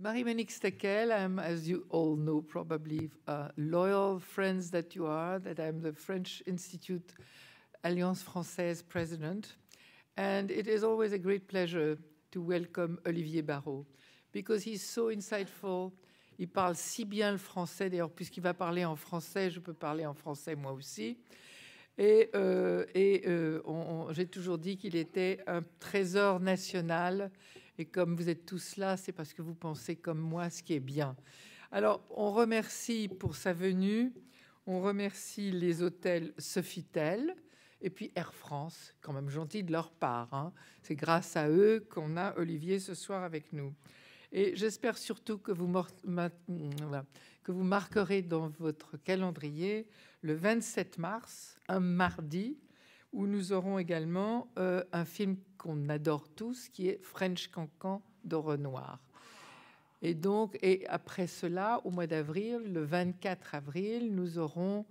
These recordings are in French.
Marie monique Tekel, I'm, as you all know, probably a loyal friends that you are, that I'm the French Institute Alliance Française president. And it is always a great pleasure to welcome Olivier Barrault because he's so insightful. Il parle si bien le français, d'ailleurs, puisqu'il va parler en français, je peux parler en français moi aussi. Et, euh, et euh, j'ai toujours dit qu'il était un trésor national et comme vous êtes tous là, c'est parce que vous pensez comme moi ce qui est bien. Alors, on remercie pour sa venue, on remercie les hôtels Sofitel et puis Air France, quand même gentil de leur part. Hein. C'est grâce à eux qu'on a Olivier ce soir avec nous. Et j'espère surtout que vous, que vous marquerez dans votre calendrier le 27 mars, un mardi, où nous aurons également euh, un film qu'on adore tous, qui est French Cancan de Renoir. Et donc, et après cela, au mois d'avril, le 24 avril, nous aurons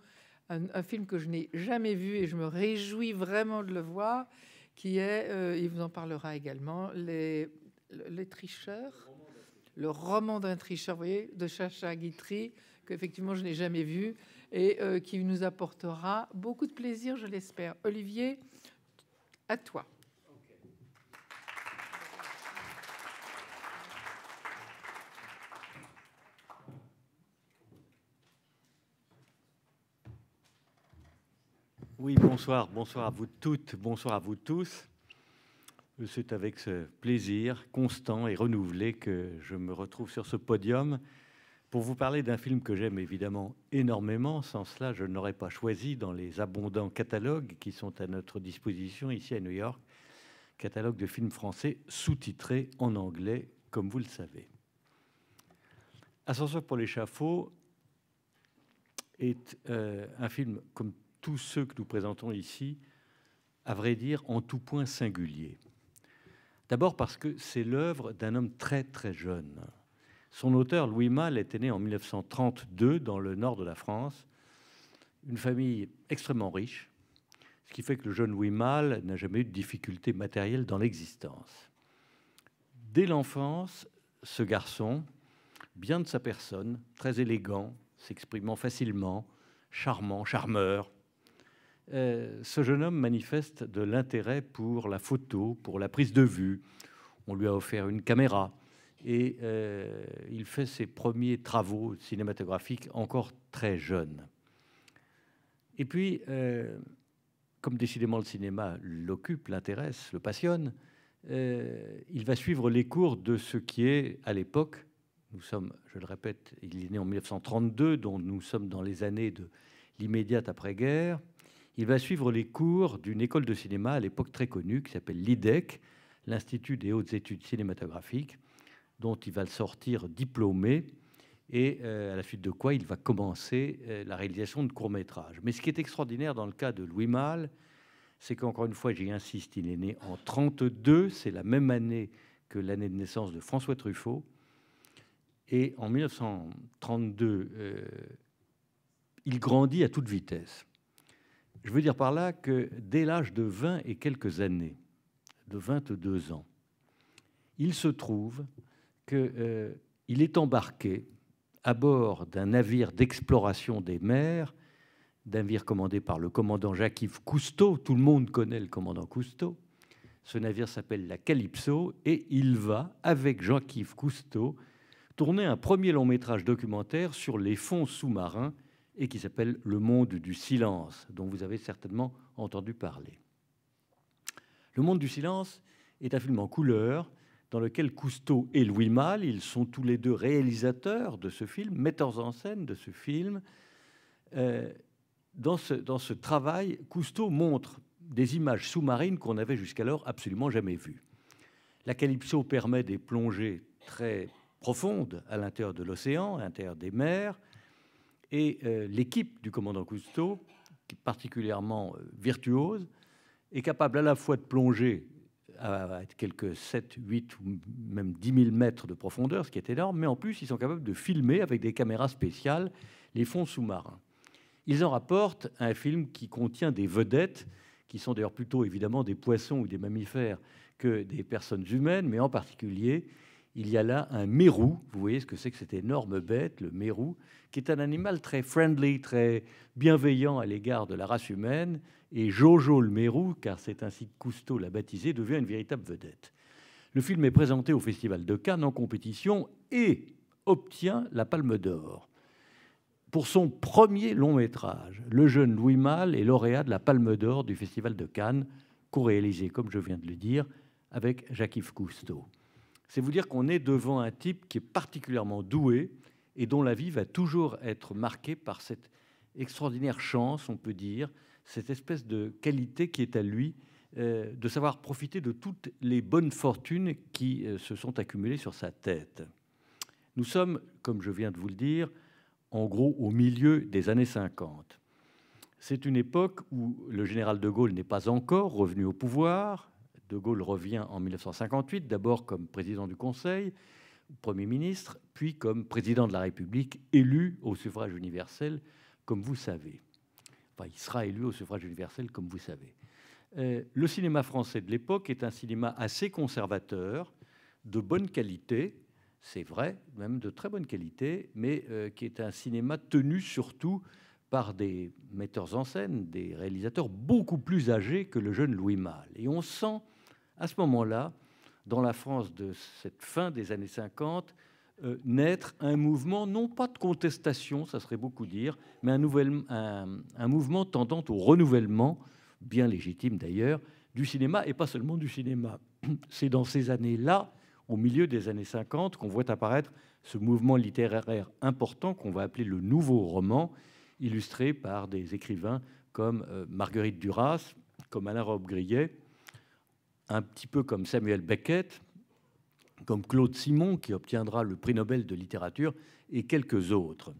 un, film que je n'ai jamais vu et je me réjouis vraiment de le voir, qui est, euh, il vous en parlera également, Les, les Tricheurs, le roman d'un tricheur, vous voyez, de Chacha Guitry, qu'effectivement je n'ai jamais vu, et euh, qui nous apportera beaucoup de plaisir, je l'espère. Olivier, à toi. Oui, bonsoir, bonsoir à vous toutes, bonsoir à vous tous. C'est avec ce plaisir constant et renouvelé que je me retrouve sur ce podium pour vous parler d'un film que j'aime évidemment énormément. Sans cela, je n'aurais pas choisi dans les abondants catalogues qui sont à notre disposition ici à New York, catalogue de films français sous-titrés en anglais, comme vous le savez. Ascenseur pour l'échafaud est euh, un film, comme tous ceux que nous présentons ici, à vrai dire, en tout point singulier. D'abord parce que c'est l'œuvre d'un homme très très jeune, son auteur, Louis Malle, était né en 1932 dans le nord de la France, une famille extrêmement riche, ce qui fait que le jeune Louis Malle n'a jamais eu de difficultés matérielles dans l'existence. Dès l'enfance, ce garçon, bien de sa personne, très élégant, s'exprimant facilement, charmant, charmeur, euh, ce jeune homme manifeste de l'intérêt pour la photo, pour la prise de vue. On lui a offert une caméra et euh, il fait ses premiers travaux cinématographiques encore très jeune. Et puis, euh, comme décidément le cinéma l'occupe, l'intéresse, le passionne, euh, il va suivre les cours de ce qui est, à l'époque, nous sommes, je le répète, il est né en 1932, dont nous sommes dans les années de l'immédiate après-guerre. Il va suivre les cours d'une école de cinéma à l'époque très connue qui s'appelle l'IDEC, l'Institut des hautes études cinématographiques, dont il va le sortir diplômé et euh, à la suite de quoi il va commencer euh, la réalisation de courts-métrages. Mais ce qui est extraordinaire dans le cas de Louis Malle, c'est qu'encore une fois, j'y insiste, il est né en 32, c'est la même année que l'année de naissance de François Truffaut. Et en 1932, euh, il grandit à toute vitesse. Je veux dire par là que dès l'âge de 20 et quelques années, de 22 ans, il se trouve qu'il euh, est embarqué à bord d'un navire d'exploration des mers, navire commandé par le commandant Jacques-Yves Cousteau. Tout le monde connaît le commandant Cousteau. Ce navire s'appelle la Calypso et il va, avec Jacques-Yves Cousteau, tourner un premier long métrage documentaire sur les fonds sous-marins et qui s'appelle Le monde du silence, dont vous avez certainement entendu parler. Le monde du silence est un film en couleur dans lequel Cousteau et Louis Malle, ils sont tous les deux réalisateurs de ce film, metteurs en scène de ce film. Euh, dans, ce, dans ce travail, Cousteau montre des images sous-marines qu'on n'avait jusqu'alors absolument jamais vues. La Calypso permet des plongées très profondes à l'intérieur de l'océan, à l'intérieur des mers, et euh, l'équipe du commandant Cousteau, particulièrement euh, virtuose, est capable à la fois de plonger à quelques 7, 8 ou même 10 000 mètres de profondeur, ce qui est énorme, mais en plus, ils sont capables de filmer avec des caméras spéciales les fonds sous-marins. Ils en rapportent un film qui contient des vedettes, qui sont d'ailleurs plutôt évidemment des poissons ou des mammifères que des personnes humaines, mais en particulier, il y a là un mérou. Vous voyez ce que c'est que cette énorme bête, le mérou, qui est un animal très friendly, très bienveillant à l'égard de la race humaine, et Jojo le Mérou, car c'est ainsi que Cousteau l'a baptisé, devient une véritable vedette. Le film est présenté au Festival de Cannes en compétition et obtient la Palme d'Or. Pour son premier long métrage, le jeune Louis Malle est lauréat de la Palme d'Or du Festival de Cannes, co-réalisé, comme je viens de le dire, avec Jacques-Yves Cousteau. C'est vous dire qu'on est devant un type qui est particulièrement doué et dont la vie va toujours être marquée par cette extraordinaire chance, on peut dire, cette espèce de qualité qui est à lui, euh, de savoir profiter de toutes les bonnes fortunes qui euh, se sont accumulées sur sa tête. Nous sommes, comme je viens de vous le dire, en gros au milieu des années 50. C'est une époque où le général de Gaulle n'est pas encore revenu au pouvoir. De Gaulle revient en 1958, d'abord comme président du Conseil, Premier ministre, puis comme président de la République, élu au suffrage universel, comme vous savez il sera élu au suffrage universel, comme vous savez. Euh, le cinéma français de l'époque est un cinéma assez conservateur, de bonne qualité, c'est vrai, même de très bonne qualité, mais euh, qui est un cinéma tenu surtout par des metteurs en scène, des réalisateurs beaucoup plus âgés que le jeune Louis Malle. Et on sent à ce moment-là, dans la France de cette fin des années 50, euh, naître un mouvement, non pas de contestation, ça serait beaucoup dire, mais un, nouvel, un, mouvement tendant au renouvellement, bien légitime d'ailleurs, du cinéma, et pas seulement du cinéma. C'est dans ces années-là, au milieu des années 50, qu'on voit apparaître ce mouvement littéraire important qu'on va appeler le nouveau roman, illustré par des écrivains comme euh, Marguerite Duras, comme Alain Robbe-Grillet, un petit peu comme Samuel Beckett, comme Claude Simon, qui obtiendra le prix Nobel de littérature, et quelques autres,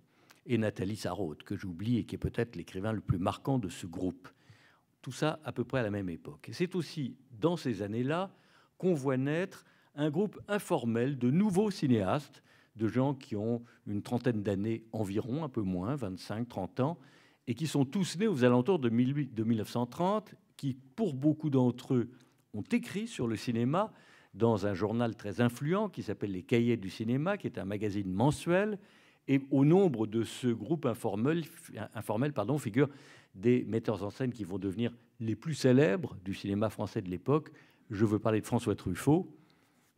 et Nathalie Sarraute, que j'oublie et qui est peut-être l'écrivain le plus marquant de ce groupe. Tout ça à peu près à la même époque. C'est aussi dans ces années-là qu'on voit naître un groupe informel de nouveaux cinéastes, de gens qui ont une trentaine d'années environ, un peu moins, 25, 30 ans, et qui sont tous nés aux alentours de, 1930, qui, pour beaucoup d'entre eux, ont écrit sur le cinéma, dans un journal très influent qui s'appelle Les Cahiers du cinéma, qui est un magazine mensuel. Et au nombre de ce groupe informel, informel pardon, figurent des metteurs en scène qui vont devenir les plus célèbres du cinéma français de l'époque. Je veux parler de François Truffaut,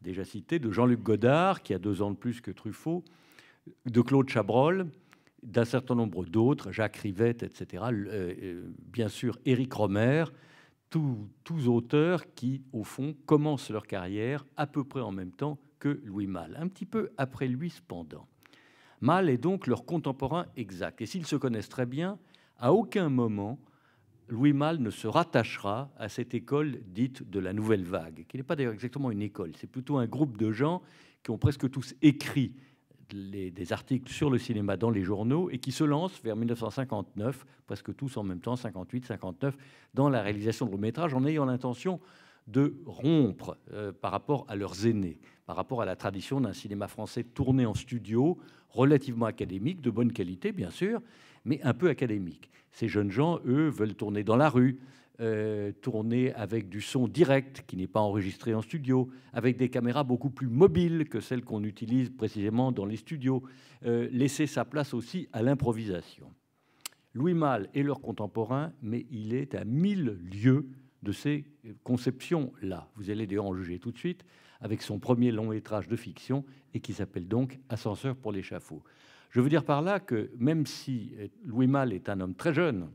déjà cité, de Jean-Luc Godard, qui a deux ans de plus que Truffaut, de Claude Chabrol, d'un certain nombre d'autres, Jacques Rivette, etc. Euh, euh, bien sûr, Éric Romère, tous, auteurs qui, au fond, commencent leur carrière à peu près en même temps que Louis Malle, un petit peu après lui cependant. Malle est donc leur contemporain exact. Et s'ils se connaissent très bien, à aucun moment Louis Malle ne se rattachera à cette école dite de la nouvelle vague, qui n'est pas d'ailleurs exactement une école, c'est plutôt un groupe de gens qui ont presque tous écrit des articles sur le cinéma dans les journaux et qui se lancent vers 1959, presque tous en même temps, 58, 59, dans la réalisation de longs métrages en ayant l'intention de rompre euh, par rapport à leurs aînés, par rapport à la tradition d'un cinéma français tourné en studio, relativement académique, de bonne qualité bien sûr, mais un peu académique. Ces jeunes gens, eux, veulent tourner dans la rue, euh, tourner avec du son direct qui n'est pas enregistré en studio, avec des caméras beaucoup plus mobiles que celles qu'on utilise précisément dans les studios, euh, laisser sa place aussi à l'improvisation. Louis Malle est leur contemporain, mais il est à mille lieues de ces conceptions-là. Vous allez d'ailleurs en juger tout de suite avec son premier long métrage de fiction et qui s'appelle donc Ascenseur pour l'échafaud. Je veux dire par là que même si Louis Malle est un homme très jeune,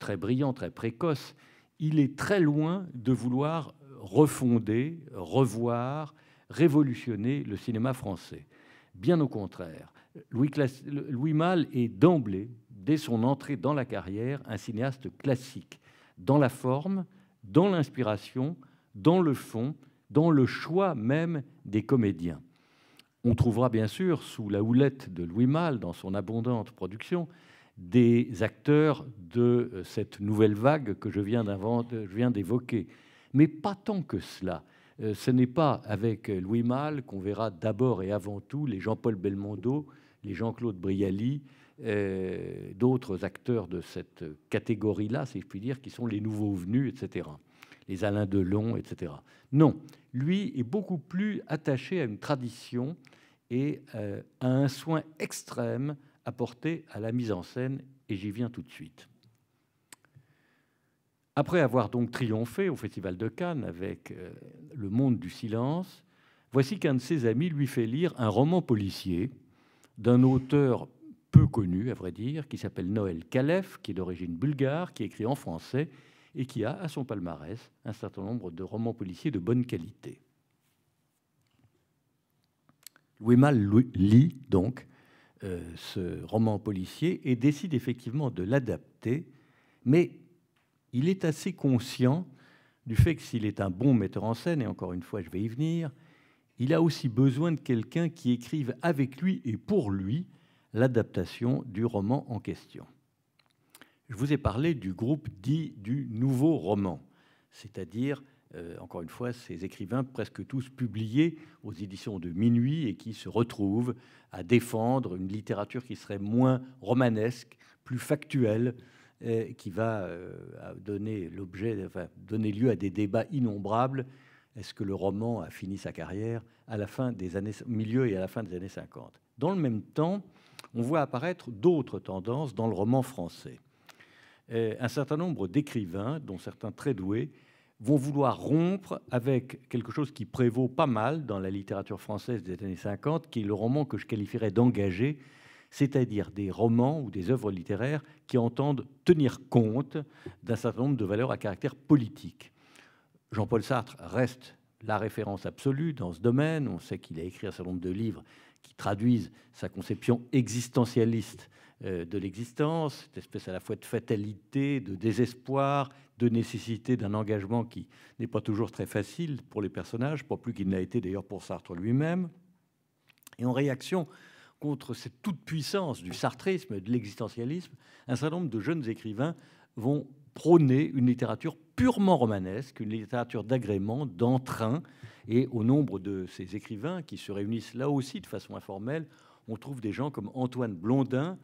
très brillant, très précoce, il est très loin de vouloir refonder, revoir, révolutionner le cinéma français. Bien au contraire, Louis, mal Malle est d'emblée, dès son entrée dans la carrière, un cinéaste classique, dans la forme, dans l'inspiration, dans le fond, dans le choix même des comédiens. On trouvera bien sûr, sous la houlette de Louis Malle, dans son abondante production, des acteurs de euh, cette nouvelle vague que je viens d'évoquer. Mais pas tant que cela. Euh, ce n'est pas avec Louis Malle qu'on verra d'abord et avant tout les Jean-Paul Belmondo, les Jean-Claude Brialy, euh, d'autres acteurs de cette catégorie-là, si je puis dire, qui sont les nouveaux venus, etc. Les Alain Delon, etc. Non, lui est beaucoup plus attaché à une tradition et à un soin extrême apporté à la mise en scène, et j'y viens tout de suite. Après avoir donc triomphé au Festival de Cannes avec euh, Le Monde du Silence, voici qu'un de ses amis lui fait lire un roman policier d'un auteur peu connu, à vrai dire, qui s'appelle Noël Kalef, qui est d'origine bulgare, qui écrit en français et qui a à son palmarès un certain nombre de romans policiers de bonne qualité. Louis Mal lit donc euh, ce roman policier et décide effectivement de l'adapter, mais il est assez conscient du fait que s'il est un bon metteur en scène, et encore une fois je vais y venir, il a aussi besoin de quelqu'un qui écrive avec lui et pour lui l'adaptation du roman en question. Je vous ai parlé du groupe dit du nouveau roman, c'est-à-dire euh, encore une fois, ces écrivains presque tous publiés aux éditions de Minuit et qui se retrouvent à défendre une littérature qui serait moins romanesque, plus factuelle, euh, qui va euh, donner donner lieu à des débats innombrables. Est-ce que le roman a fini sa carrière à la fin des années milieu et à la fin des années 50 Dans le même temps, on voit apparaître d'autres tendances dans le roman français. un certain nombre d'écrivains, dont certains très doués, vont vouloir rompre avec quelque chose qui prévaut pas mal dans la littérature française des années 50, qui est le roman que je qualifierais d'engagé, c'est-à-dire des romans ou des œuvres littéraires qui entendent tenir compte d'un certain nombre de valeurs à caractère politique. Jean-Paul Sartre reste la référence absolue dans ce domaine. On sait qu'il a écrit un certain nombre de livres qui traduisent sa conception existentialiste euh, de l'existence, cette espèce à la fois de fatalité, de désespoir, de nécessité d'un engagement qui n'est pas toujours très facile pour les personnages, pas plus qu'il n'a été d'ailleurs pour Sartre lui-même. Et en réaction contre cette toute-puissance du sartrisme, de l'existentialisme, un certain nombre de jeunes écrivains vont prôner une littérature purement romanesque, une littérature d'agrément, d'entrain. Et au nombre de ces écrivains qui se réunissent là aussi de façon informelle, on trouve des gens comme Antoine Blondin,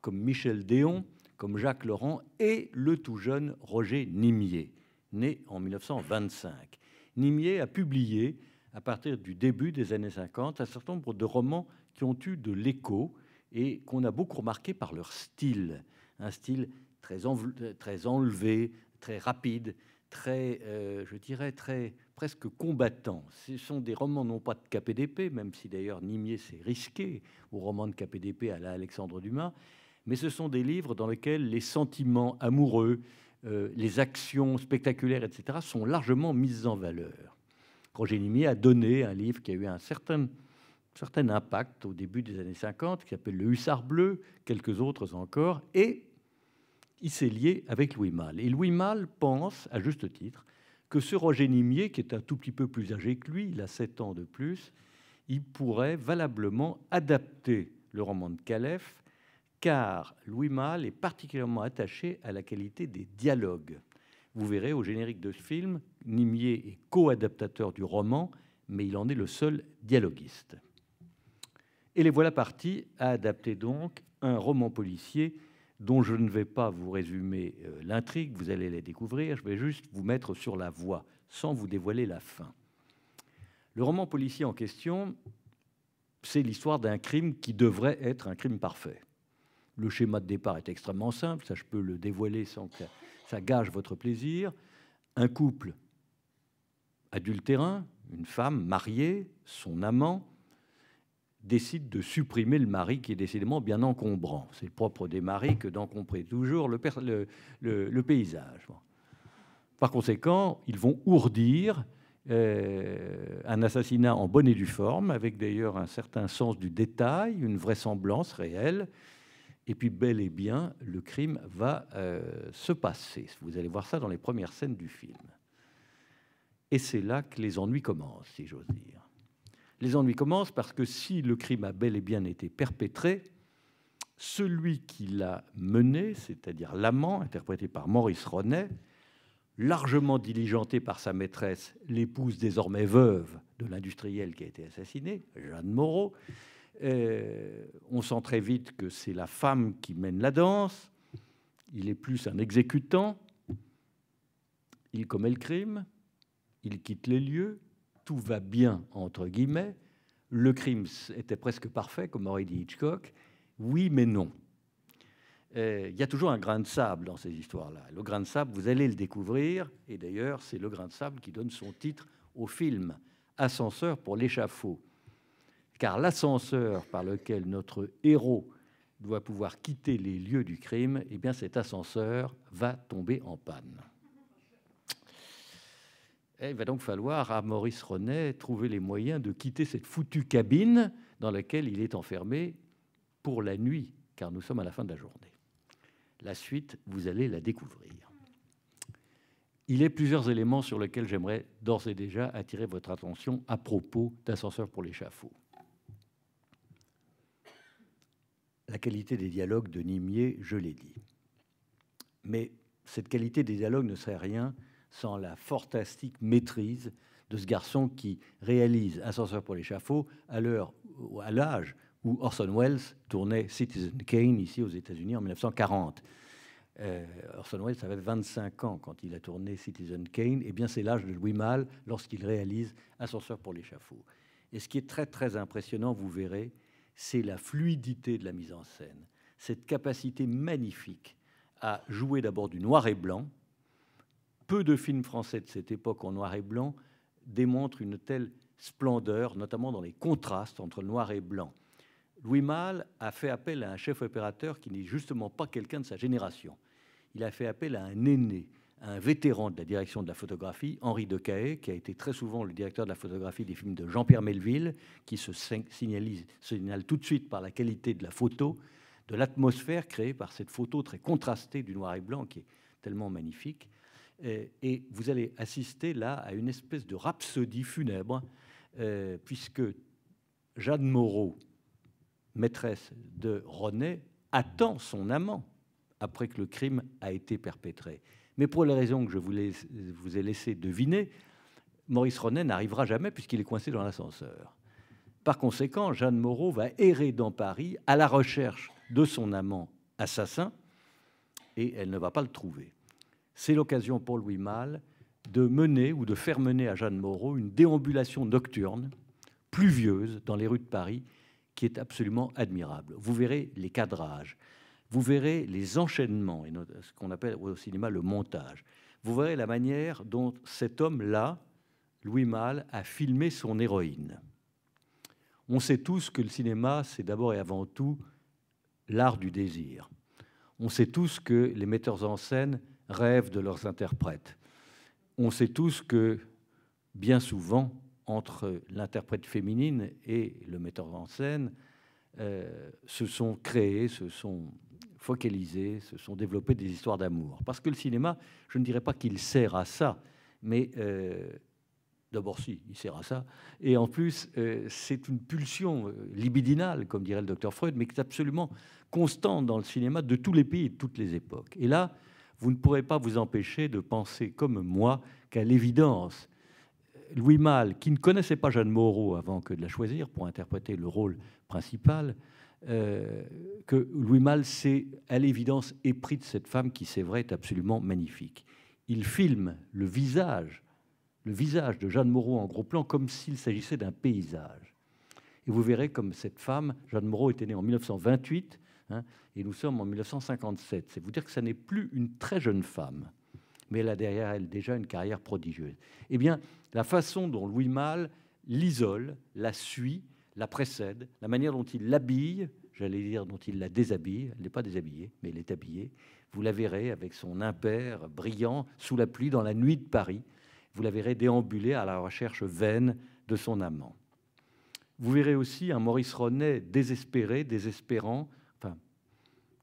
comme Michel Déon, comme Jacques Laurent et le tout jeune Roger Nimier, né en 1925. Nimier a publié, à partir du début des années 50, un certain nombre de romans qui ont eu de l'écho et qu'on a beaucoup remarqué par leur style. Un style très, enlevé, très, rapide, très, euh, je dirais, très presque combattant. Ce sont des romans non pas de KPDP, même si d'ailleurs Nimier s'est risqué au roman de KPDP à l'Alexandre Alexandre Dumas, mais ce sont des livres dans lesquels les sentiments amoureux, euh, les actions spectaculaires, etc., sont largement mises en valeur. Roger Nimier a donné un livre qui a eu un certain, certain impact au début des années 50, qui s'appelle Le Hussard Bleu, quelques autres encore, et il s'est lié avec Louis Malle. Et Louis Malle pense, à juste titre, que ce Roger Nimier, qui est un tout petit peu plus âgé que lui, il a 7 ans de plus, il pourrait valablement adapter le roman de Calef car Louis Malle est particulièrement attaché à la qualité des dialogues. Vous verrez au générique de ce film, Nimier est co-adaptateur du roman, mais il en est le seul dialoguiste. Et les voilà partis à adapter donc un roman policier dont je ne vais pas vous résumer euh, l'intrigue, vous allez la découvrir, je vais juste vous mettre sur la voie, sans vous dévoiler la fin. Le roman policier en question, c'est l'histoire d'un crime qui devrait être un crime parfait. Le schéma de départ est extrêmement simple, ça je peux le dévoiler sans que ça gâche votre plaisir. Un couple adultérin, une femme mariée, son amant, décide de supprimer le mari qui est décidément bien encombrant. C'est le propre des maris que d'encombrer toujours le, paysage. Par conséquent, ils vont ourdir euh, un assassinat en bonne et due forme, avec d'ailleurs un certain sens du détail, une vraisemblance réelle, et puis bel et bien, le crime va euh, se passer. Vous allez voir ça dans les premières scènes du film. Et c'est là que les ennuis commencent, si j'ose dire. Les ennuis commencent parce que si le crime a bel et bien été perpétré, celui qui l'a mené, c'est-à-dire l'amant, interprété par Maurice Ronet, largement diligenté par sa maîtresse, l'épouse désormais veuve de l'industriel qui a été assassiné, Jeanne Moreau, euh, on sent très vite que c'est la femme qui mène la danse. Il est plus un exécutant. Il commet le crime. Il quitte les lieux. Tout va bien, entre guillemets. Le crime était presque parfait, comme aurait dit Hitchcock. Oui, mais non. Euh, il y a toujours un grain de sable dans ces histoires-là. Le grain de sable, vous allez le découvrir. Et d'ailleurs, c'est le grain de sable qui donne son titre au film, Ascenseur pour l'échafaud car l'ascenseur par lequel notre héros doit pouvoir quitter les lieux du crime, eh bien cet ascenseur va tomber en panne. Eh, il va donc falloir à Maurice Renet trouver les moyens de quitter cette foutue cabine dans laquelle il est enfermé pour la nuit, car nous sommes à la fin de la journée. La suite, vous allez la découvrir. Il a plusieurs éléments sur lesquels j'aimerais d'ores et déjà attirer votre attention à propos d'ascenseur pour l'échafaud. La qualité des dialogues de Nimier, je l'ai dit. Mais cette qualité des dialogues ne serait rien sans la fantastique maîtrise de ce garçon qui réalise Ascenseur pour l'échafaud à l'âge où Orson Welles tournait Citizen Kane ici aux États-Unis en 1940. Euh, Orson Welles avait 25 ans quand il a tourné Citizen Kane. Et eh bien, c'est l'âge de Louis Malle lorsqu'il réalise Ascenseur pour l'échafaud. Et ce qui est très très impressionnant, vous verrez, c'est la fluidité de la mise en scène, cette capacité magnifique à jouer d'abord du noir et blanc. Peu de films français de cette époque en noir et blanc démontrent une telle splendeur, notamment dans les contrastes entre noir et blanc. Louis Malle a fait appel à un chef opérateur qui n'est justement pas quelqu'un de sa génération. Il a fait appel à un aîné, un vétéran de la direction de la photographie, Henri Decaet, qui a été très souvent le directeur de la photographie des films de Jean-Pierre Melville, qui se signale tout de suite par la qualité de la photo, de l'atmosphère créée par cette photo très contrastée du noir et blanc qui est tellement magnifique. Et, vous allez assister là à une espèce de rhapsodie funèbre, euh, puisque Jeanne Moreau, maîtresse de René, attend son amant après que le crime a été perpétré. Mais pour les raisons que je vous, ai laissé deviner, Maurice René n'arrivera jamais puisqu'il est coincé dans l'ascenseur. Par conséquent, Jeanne Moreau va errer dans Paris à la recherche de son amant assassin et elle ne va pas le trouver. C'est l'occasion pour Louis Malle de mener ou de faire mener à Jeanne Moreau une déambulation nocturne, pluvieuse, dans les rues de Paris, qui est absolument admirable. Vous verrez les cadrages, vous verrez les enchaînements, et ce qu'on appelle au cinéma le montage. Vous verrez la manière dont cet homme-là, Louis Malle, a filmé son héroïne. On sait tous que le cinéma, c'est d'abord et avant tout l'art du désir. On sait tous que les metteurs en scène rêvent de leurs interprètes. On sait tous que, bien souvent, entre l'interprète féminine et le metteur en scène, euh, se sont créés, se sont focalisés, se sont développées des histoires d'amour. Parce que le cinéma, je ne dirais pas qu'il sert à ça, mais euh, d'abord si, il sert à ça, et en plus, euh, c'est une pulsion euh, libidinale, comme dirait le docteur Freud, mais qui est absolument constante dans le cinéma de tous les pays et de toutes les époques. Et là, vous ne pourrez pas vous empêcher de penser, comme moi, qu'à l'évidence, Louis Malle, qui ne connaissait pas Jeanne Moreau avant que de la choisir pour interpréter le rôle principal, euh, que Louis Malle s'est à l'évidence épris de cette femme qui, c'est vrai, est absolument magnifique. Il filme le visage, le visage de Jeanne Moreau en gros plan comme s'il s'agissait d'un paysage. Et vous verrez comme cette femme, Jeanne Moreau, était née en 1928 hein, et nous sommes en 1957. C'est vous dire que ça n'est plus une très jeune femme, mais elle a derrière elle déjà une carrière prodigieuse. Eh bien, la façon dont Louis Malle l'isole, la suit, la précède, la manière dont il l'habille, j'allais dire dont il la déshabille, elle n'est pas déshabillée, mais elle est habillée, vous la verrez avec son impère brillant sous la pluie dans la nuit de Paris, vous la verrez déambuler à la recherche vaine de son amant. Vous verrez aussi un Maurice René désespéré, désespérant, enfin,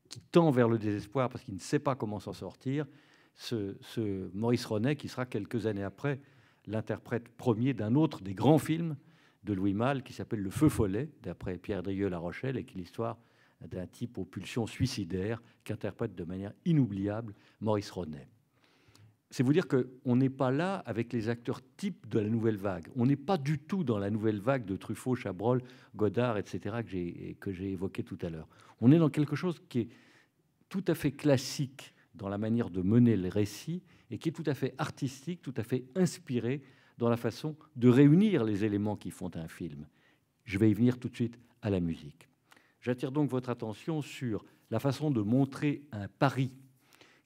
qui tend vers le désespoir parce qu'il ne sait pas comment s'en sortir, ce, ce Maurice René qui sera quelques années après l'interprète premier d'un autre des grands films de Louis Malle qui s'appelle Le Feu Follet, d'après Pierre Drieu, La Rochelle, et qui est l'histoire d'un type aux pulsions suicidaires qu'interprète de manière inoubliable Maurice Ronet. C'est vous dire qu'on n'est pas là avec les acteurs types de la nouvelle vague. On n'est pas du tout dans la nouvelle vague de Truffaut, Chabrol, Godard, etc., que j'ai évoqué tout à l'heure. On est dans quelque chose qui est tout à fait classique dans la manière de mener le récit et qui est tout à fait artistique, tout à fait inspiré dans la façon de réunir les éléments qui font un film. Je vais y venir tout de suite à la musique. J'attire donc votre attention sur la façon de montrer un Paris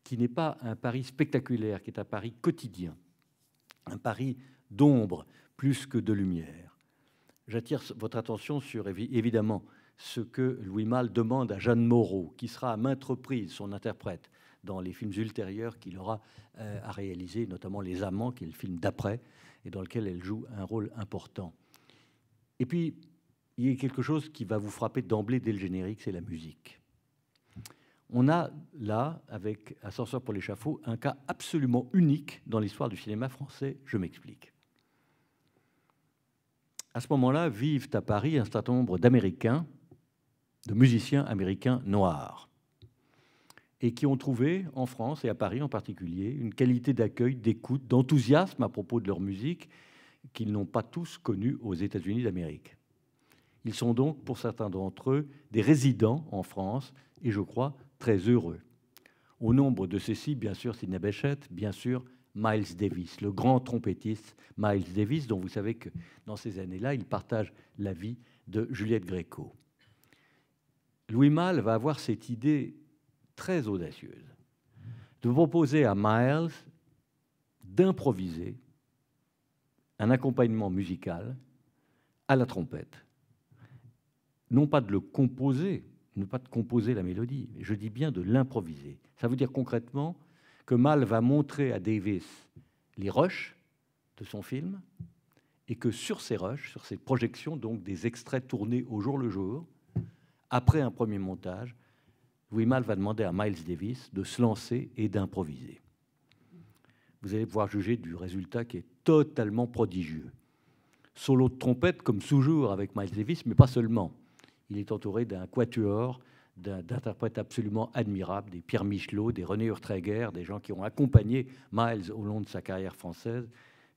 qui n'est pas un Paris spectaculaire, qui est un Paris quotidien, un Paris d'ombre plus que de lumière. J'attire votre attention sur évidemment ce que Louis Malle demande à Jeanne Moreau, qui sera à maintes reprises son interprète dans les films ultérieurs qu'il aura euh, à réaliser, notamment Les Amants, qui est le film d'après, et dans lequel elle joue un rôle important. Et puis, il y a quelque chose qui va vous frapper d'emblée dès le générique, c'est la musique. On a là, avec Ascenseur pour l'échafaud, un cas absolument unique dans l'histoire du cinéma français, je m'explique. À ce moment-là, vivent à Paris un certain nombre d'Américains, de musiciens américains noirs et qui ont trouvé en France et à Paris en particulier une qualité d'accueil, d'écoute, d'enthousiasme à propos de leur musique qu'ils n'ont pas tous connue aux États-Unis d'Amérique. Ils sont donc, pour certains d'entre eux, des résidents en France et je crois très heureux. Au nombre de ceux-ci, bien sûr, Sidney Bechet, bien sûr, Miles Davis, le grand trompettiste Miles Davis, dont vous savez que dans ces années-là, il partage la vie de Juliette Gréco. Louis Malle va avoir cette idée très audacieuse de proposer à Miles d'improviser un accompagnement musical à la trompette. Non pas de le composer, ne pas de composer la mélodie, mais je dis bien de l'improviser. Ça veut dire concrètement que Mal va montrer à Davis les rushs de son film et que sur ces rushs, sur ces projections, donc des extraits tournés au jour le jour, après un premier montage, Louis va demander à Miles Davis de se lancer et d'improviser. Vous allez pouvoir juger du résultat qui est totalement prodigieux. Solo de trompette, comme toujours avec Miles Davis, mais pas seulement. Il est entouré d'un quatuor, d'interprètes absolument admirables, des Pierre Michelot, des René Urtreger, des gens qui ont accompagné Miles au long de sa carrière française,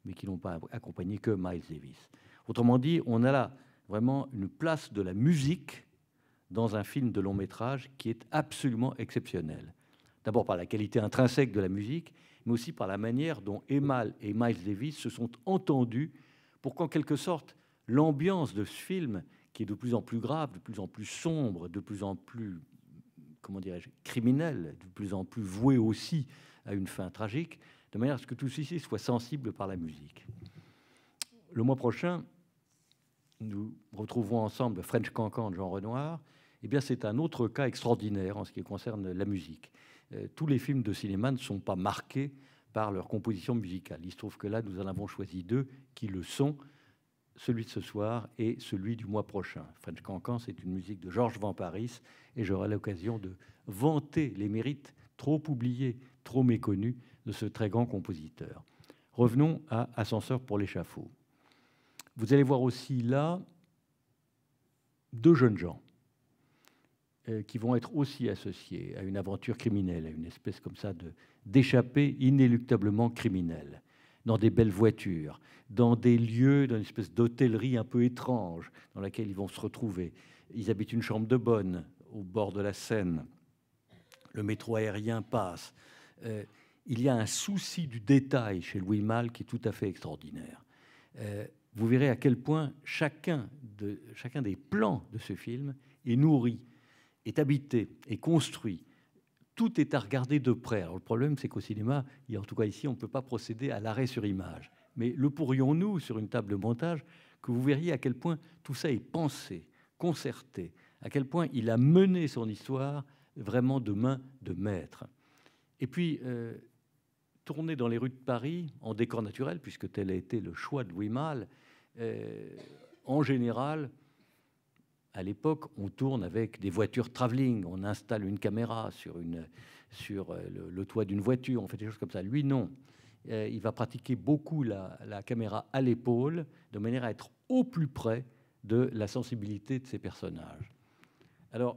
mais qui n'ont pas accompagné que Miles Davis. Autrement dit, on a là vraiment une place de la musique dans un film de long métrage qui est absolument exceptionnel. D'abord par la qualité intrinsèque de la musique, mais aussi par la manière dont Emal et Miles Davis se sont entendus pour qu'en quelque sorte l'ambiance de ce film, qui est de plus en plus grave, de plus en plus sombre, de plus en plus, comment dirais-je, criminel, de plus en plus voué aussi à une fin tragique, de manière à ce que tout ceci soit sensible par la musique. Le mois prochain, nous retrouverons ensemble French Cancan de Jean Renoir, eh c'est un autre cas extraordinaire en ce qui concerne la musique. Euh, tous les films de cinéma ne sont pas marqués par leur composition musicale. Il se trouve que là, nous en avons choisi deux qui le sont, celui de ce soir et celui du mois prochain. French Cancan, c'est une musique de Georges Van Paris, et j'aurai l'occasion de vanter les mérites trop oubliés, trop méconnus de ce très grand compositeur. Revenons à Ascenseur pour l'échafaud. Vous allez voir aussi là deux jeunes gens euh, qui vont être aussi associés à une aventure criminelle, à une espèce comme ça de d'échappée inéluctablement criminelle, dans des belles voitures, dans des lieux, dans une espèce d'hôtellerie un peu étrange dans laquelle ils vont se retrouver. Ils habitent une chambre de bonne au bord de la Seine. Le métro aérien passe. Euh, il y a un souci du détail chez Louis Malle qui est tout à fait extraordinaire. Euh, vous verrez à quel point chacun, de, chacun des plans de ce film est nourri est habité, est construit, tout est à regarder de près. le problème, c'est qu'au cinéma, en tout cas ici, on ne peut pas procéder à l'arrêt sur image. Mais le pourrions-nous sur une table de montage que vous verriez à quel point tout ça est pensé, concerté, à quel point il a mené son histoire vraiment de main de maître. Et puis, euh, tourner dans les rues de Paris en décor naturel, puisque tel a été le choix de Louis euh, en général, à l'époque, on tourne avec des voitures travelling, on installe une caméra sur, une, sur euh, le, toit d'une voiture, on fait des choses comme ça. Lui, non. Euh, il va pratiquer beaucoup la, caméra à l'épaule, de manière à être au plus près de la sensibilité de ses personnages. Alors,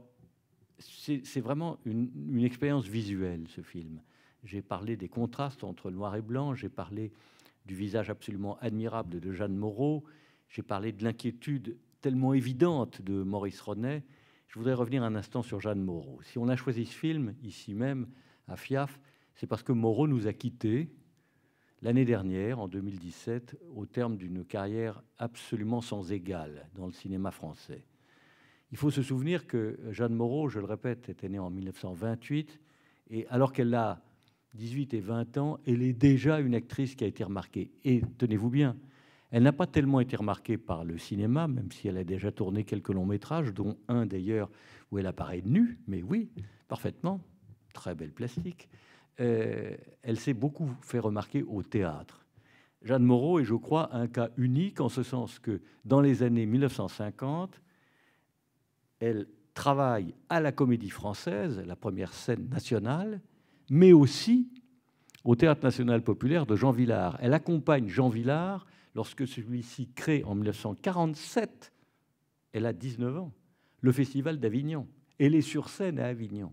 c'est vraiment une, une expérience visuelle, ce film. J'ai parlé des contrastes entre noir et blanc, j'ai parlé du visage absolument admirable de Jeanne Moreau, j'ai parlé de l'inquiétude tellement évidente de Maurice Rodney, je voudrais revenir un instant sur Jeanne Moreau. Si on a choisi ce film, ici même, à FIAF, c'est parce que Moreau nous a quittés l'année dernière, en 2017, au terme d'une carrière absolument sans égale dans le cinéma français. Il faut se souvenir que Jeanne Moreau, je le répète, était née en 1928, et alors qu'elle a 18 et 20 ans, elle est déjà une actrice qui a été remarquée. Et tenez-vous bien, elle n'a pas tellement été remarquée par le cinéma, même si elle a déjà tourné quelques longs métrages, dont un d'ailleurs où elle apparaît nue, mais oui, parfaitement, très belle plastique. Euh, elle s'est beaucoup fait remarquer au théâtre. Jeanne Moreau est, je crois, un cas unique en ce sens que dans les années 1950, elle travaille à la comédie française, la première scène nationale, mais aussi au Théâtre national populaire de Jean Villard. Elle accompagne Jean Villard lorsque celui-ci crée en 1947, elle a 19 ans, le Festival d'Avignon. Elle est sur scène à Avignon.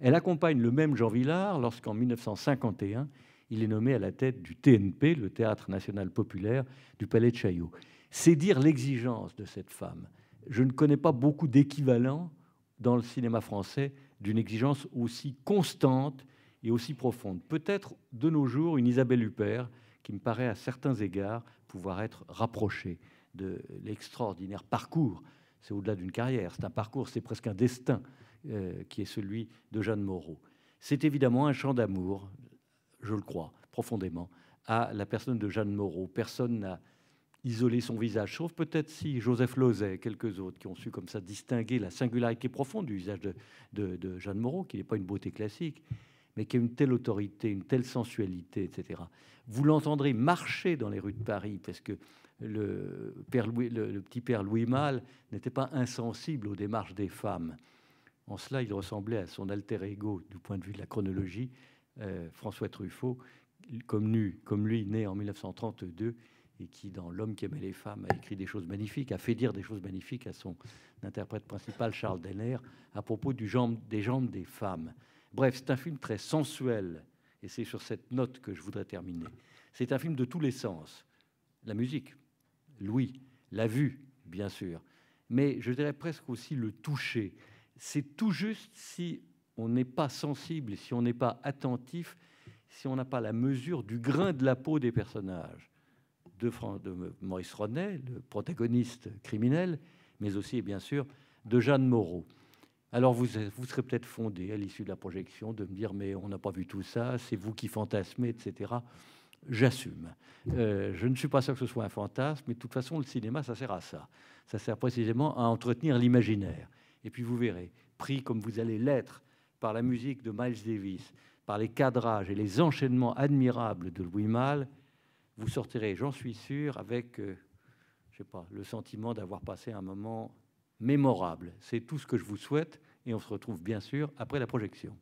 Elle accompagne le même Jean Villard lorsqu'en 1951, il est nommé à la tête du TNP, le Théâtre national populaire du Palais de Chaillot. C'est dire l'exigence de cette femme. Je ne connais pas beaucoup d'équivalents dans le cinéma français d'une exigence aussi constante et aussi profonde. Peut-être de nos jours une Isabelle Huppert, qui me paraît à certains égards pouvoir être rapproché de l'extraordinaire parcours. C'est au-delà d'une carrière, c'est un parcours, c'est presque un destin euh, qui est celui de Jeanne Moreau. C'est évidemment un chant d'amour, je le crois profondément, à la personne de Jeanne Moreau. Personne n'a isolé son visage, sauf peut-être si Joseph et quelques autres qui ont su comme ça distinguer la singularité profonde du visage de Jeanne Moreau, qui n'est pas une beauté classique, mais qui a une telle autorité, une telle sensualité, etc. Vous l'entendrez marcher dans les rues de Paris, parce que le, petit père Louis Mal n'était pas insensible aux démarches des femmes. En cela, il ressemblait à son alter ego du point de vue de la chronologie, euh, François Truffaut, comme, comme lui, né en 1932, et qui, dans L'homme qui aimait les femmes, a écrit des choses magnifiques, a fait dire des choses magnifiques à son interprète principal, Charles Denner, à propos des jambes des femmes. Bref, c'est un film très sensuel, et c'est sur cette note que je voudrais terminer. C'est un film de tous les sens. La musique, l'ouïe, la vue, bien sûr, mais je dirais presque aussi le toucher. C'est tout juste si on n'est pas sensible, si on n'est pas attentif, si on n'a pas la mesure du grain de la peau des personnages. De, de Maurice Ronet, le protagoniste criminel, mais aussi, bien sûr, de Jeanne Moreau alors vous, vous serez peut-être fondé à l'issue de la projection de me dire mais on n'a pas vu tout ça, c'est vous qui fantasmez, etc. J'assume. Euh, je ne suis pas sûr que ce soit un fantasme, mais de toute façon le cinéma ça sert à ça. Ça sert précisément à entretenir l'imaginaire. Et puis vous verrez, pris comme vous allez l'être par la musique de Miles Davis, par les cadrages et les enchaînements admirables de Louis Malle, vous sortirez, j'en suis sûr, avec, euh, je sais pas, le sentiment d'avoir passé un moment mémorable. C'est tout ce que je vous souhaite et on se retrouve bien sûr après la projection.